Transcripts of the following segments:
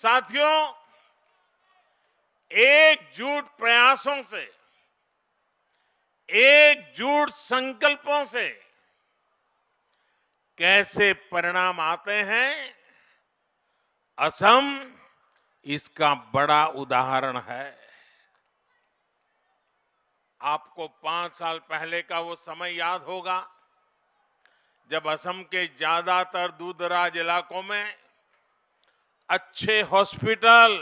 साथियों एकजुट प्रयासों से एकजुट संकल्पों से कैसे परिणाम आते हैं असम इसका बड़ा उदाहरण है आपको पांच साल पहले का वो समय याद होगा जब असम के ज्यादातर दूरदराज इलाकों में अच्छे हॉस्पिटल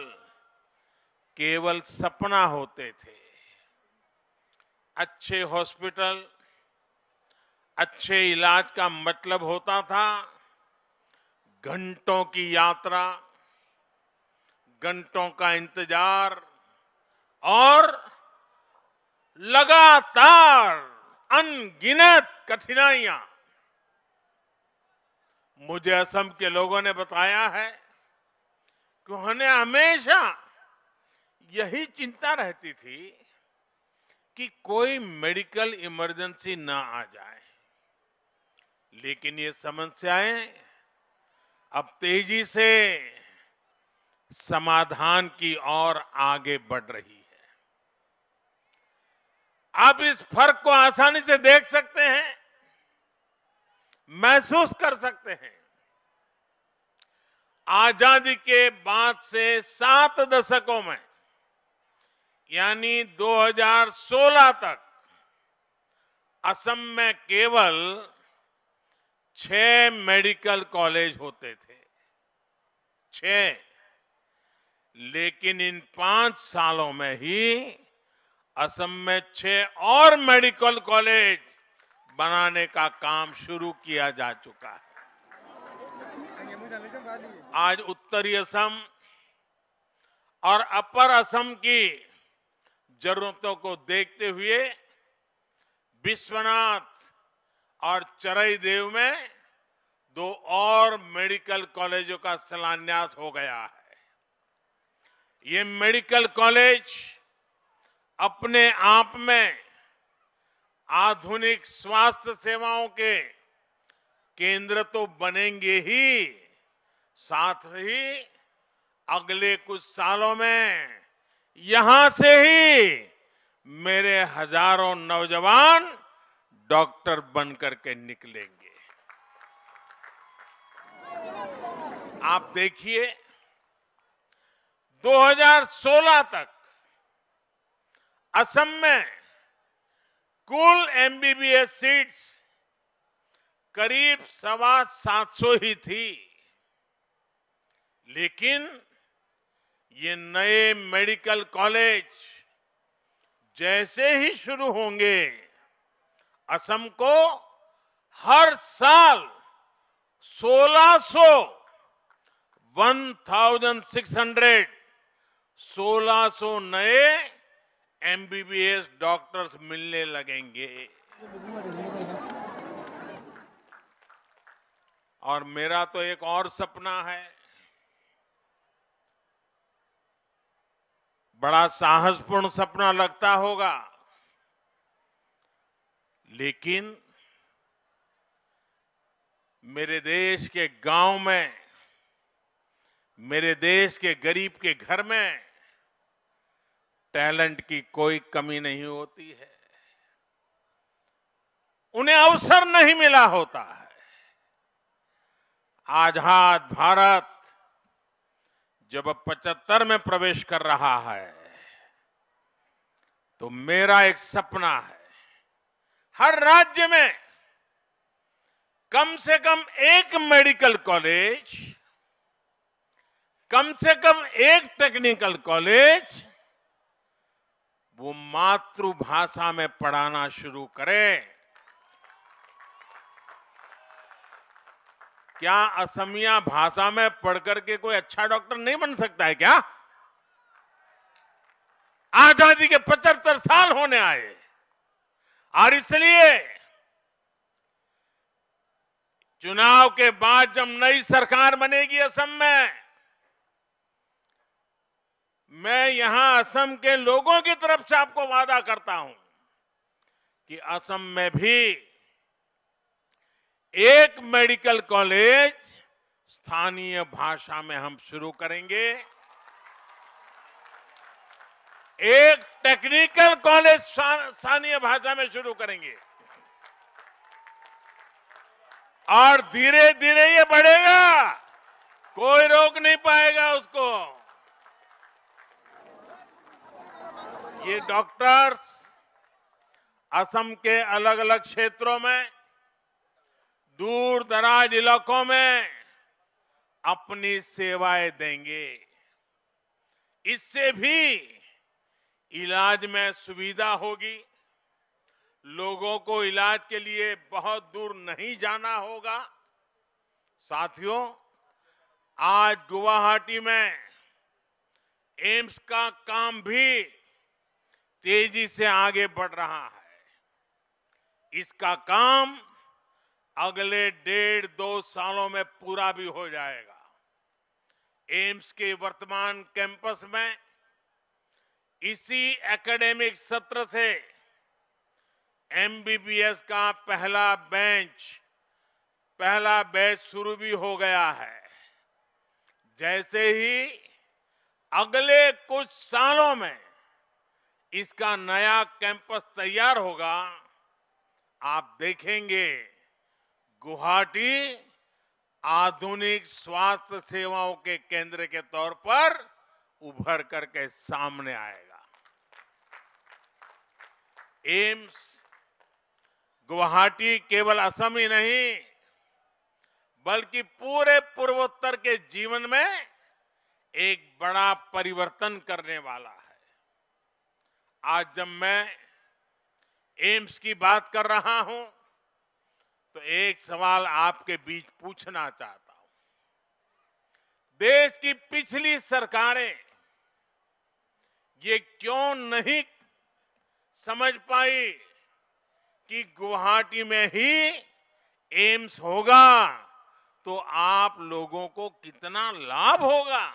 केवल सपना होते थे अच्छे हॉस्पिटल अच्छे इलाज का मतलब होता था घंटों की यात्रा घंटों का इंतजार और लगातार अनगिनत कठिनाइयां मुझे असम के लोगों ने बताया है कि हमेशा यही चिंता रहती थी कि कोई मेडिकल इमरजेंसी ना आ जाए लेकिन ये समस्याएं अब तेजी से समाधान की ओर आगे बढ़ रही है आप इस फर्क को आसानी से देख सकते हैं महसूस कर सकते हैं आजादी के बाद से सात दशकों में यानी 2016 तक असम में केवल छह मेडिकल कॉलेज होते थे छह लेकिन इन पांच सालों में ही असम में छह और मेडिकल कॉलेज बनाने का काम शुरू किया जा चुका है आज उत्तरी असम और अपर असम की जरूरतों को देखते हुए विश्वनाथ और चरई देव में दो और मेडिकल कॉलेजों का शिलान्यास हो गया है ये मेडिकल कॉलेज अपने आप में आधुनिक स्वास्थ्य सेवाओं के केंद्र तो बनेंगे ही साथ ही अगले कुछ सालों में यहां से ही मेरे हजारों नौजवान डॉक्टर बनकर के निकलेंगे आप देखिए 2016 तक असम में कुल एमबीबीएस सीट्स करीब सवा सात सौ ही थी लेकिन ये नए मेडिकल कॉलेज जैसे ही शुरू होंगे असम को हर साल 1600 1600 1600 नए एमबीबीएस डॉक्टर्स मिलने लगेंगे और मेरा तो एक और सपना है बड़ा साहसपूर्ण सपना लगता होगा लेकिन मेरे देश के गांव में मेरे देश के गरीब के घर में टैलेंट की कोई कमी नहीं होती है उन्हें अवसर नहीं मिला होता है आजाद भारत जब अब पचहत्तर में प्रवेश कर रहा है तो मेरा एक सपना है हर राज्य में कम से कम एक मेडिकल कॉलेज कम से कम एक टेक्निकल कॉलेज वो मातृभाषा में पढ़ाना शुरू करें क्या असमिया भाषा में पढ़कर के कोई अच्छा डॉक्टर नहीं बन सकता है क्या आजादी के पचहत्तर साल होने आए और इसलिए चुनाव के बाद जब नई सरकार बनेगी असम में मैं यहां असम के लोगों की तरफ से आपको वादा करता हूं कि असम में भी एक मेडिकल कॉलेज स्थानीय भाषा में हम शुरू करेंगे एक टेक्निकल कॉलेज स्थानीय भाषा में शुरू करेंगे और धीरे धीरे ये बढ़ेगा कोई रोक नहीं पाएगा उसको ये डॉक्टर्स असम के अलग अलग क्षेत्रों में दूर दराज इलाकों में अपनी सेवाएं देंगे इससे भी इलाज में सुविधा होगी लोगों को इलाज के लिए बहुत दूर नहीं जाना होगा साथियों आज गुवाहाटी में एम्स का काम भी तेजी से आगे बढ़ रहा है इसका काम अगले डेढ़ दो सालों में पूरा भी हो जाएगा एम्स के वर्तमान कैंपस में इसी एकेडमिक सत्र से एमबीबीएस का पहला बेंच पहला बैच शुरू भी हो गया है जैसे ही अगले कुछ सालों में इसका नया कैंपस तैयार होगा आप देखेंगे गुवाहाटी आधुनिक स्वास्थ्य सेवाओं के केंद्र के तौर पर उभर करके सामने आएगा एम्स गुवाहाटी केवल असम ही नहीं बल्कि पूरे पूर्वोत्तर के जीवन में एक बड़ा परिवर्तन करने वाला है आज जब मैं एम्स की बात कर रहा हूं तो एक सवाल आपके बीच पूछना चाहता हूं देश की पिछली सरकारें ये क्यों नहीं समझ पाई कि गुवाहाटी में ही एम्स होगा तो आप लोगों को कितना लाभ होगा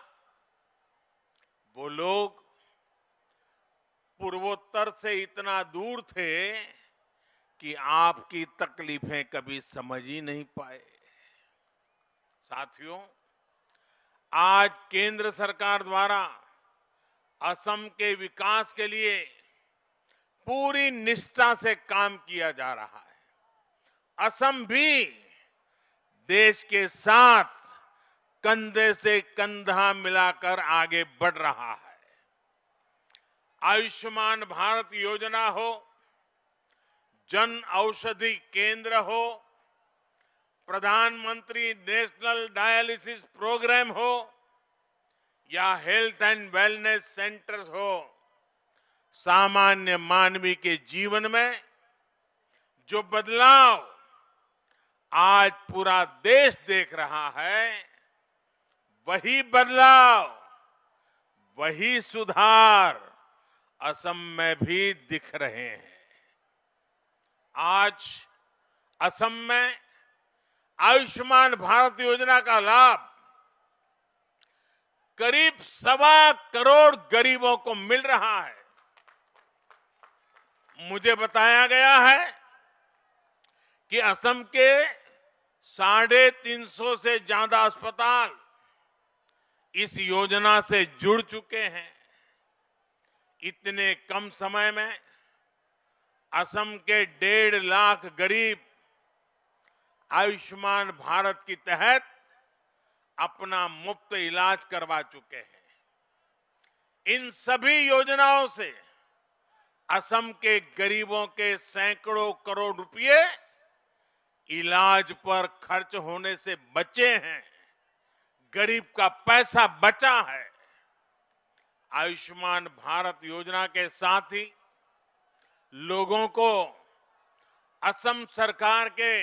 वो लोग पूर्वोत्तर से इतना दूर थे कि आपकी तकलीफें कभी समझ ही नहीं पाए साथियों आज केंद्र सरकार द्वारा असम के विकास के लिए पूरी निष्ठा से काम किया जा रहा है असम भी देश के साथ कंधे से कंधा मिलाकर आगे बढ़ रहा है आयुष्मान भारत योजना हो जन औषधि केंद्र हो प्रधानमंत्री नेशनल डायलिसिस प्रोग्राम हो या हेल्थ एंड वेलनेस सेंटर्स हो सामान्य मानवी के जीवन में जो बदलाव आज पूरा देश देख रहा है वही बदलाव वही सुधार असम में भी दिख रहे हैं आज असम में आयुष्मान भारत योजना का लाभ करीब सवा करोड़ गरीबों को मिल रहा है मुझे बताया गया है कि असम के साढ़े तीन सौ से ज्यादा अस्पताल इस योजना से जुड़ चुके हैं इतने कम समय में असम के डेढ़ लाख गरीब आयुष्मान भारत के तहत अपना मुफ्त इलाज करवा चुके हैं इन सभी योजनाओं से असम के गरीबों के सैकड़ों करोड़ रुपए इलाज पर खर्च होने से बचे हैं गरीब का पैसा बचा है आयुष्मान भारत योजना के साथ ही लोगों को असम सरकार के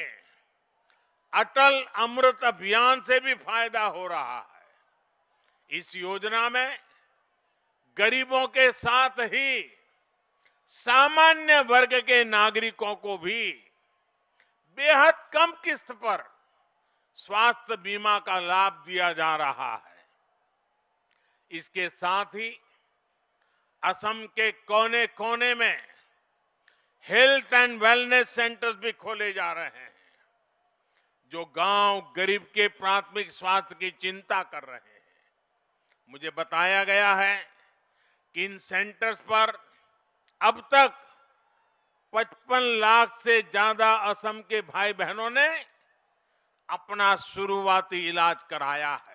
अटल अमृत अभियान से भी फायदा हो रहा है इस योजना में गरीबों के साथ ही सामान्य वर्ग के नागरिकों को भी बेहद कम किस्त पर स्वास्थ्य बीमा का लाभ दिया जा रहा है इसके साथ ही असम के कोने कोने में हेल्थ एंड वेलनेस सेंटर्स भी खोले जा रहे हैं जो गांव गरीब के प्राथमिक स्वास्थ्य की चिंता कर रहे हैं मुझे बताया गया है कि इन सेंटर्स पर अब तक 55 लाख से ज्यादा असम के भाई बहनों ने अपना शुरुआती इलाज कराया है